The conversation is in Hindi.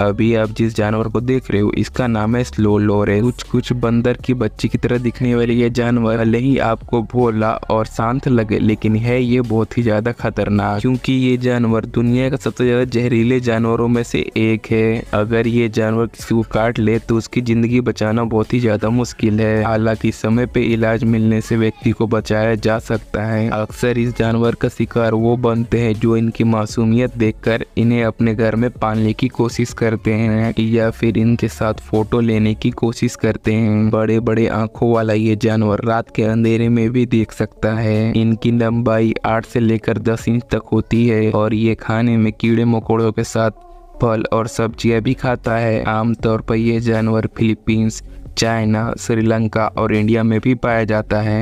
अभी आप जिस जानवर को देख रहे हो इसका नाम है स्लो लोरे कुछ कुछ बंदर की बच्ची की तरह दिखने वाली ये जानवर भले ही आपको भोला और शांत लगे लेकिन है ये बहुत ही ज्यादा खतरनाक क्योंकि ये जानवर दुनिया का सबसे ज्यादा जहरीले जानवरों में से एक है अगर ये जानवर किसी को काट ले तो उसकी जिंदगी बचाना बहुत ही ज्यादा मुश्किल है हालांकि समय पे इलाज मिलने से व्यक्ति को बचाया जा सकता है अक्सर इस जानवर का शिकार वो बनते हैं जो इनकी मासूमियत देखकर इन्हें अपने घर में पालने की कोशिश कर करते हैं या फिर इनके साथ फोटो लेने की कोशिश करते हैं बड़े बड़े आंखों वाला ये जानवर रात के अंधेरे में भी देख सकता है इनकी लंबाई आठ से लेकर दस इंच तक होती है और ये खाने में कीड़े मकोड़ों के साथ फल और सब्जियां भी खाता है आमतौर पर यह जानवर फिलीपींस चाइना श्रीलंका और इंडिया में भी पाया जाता है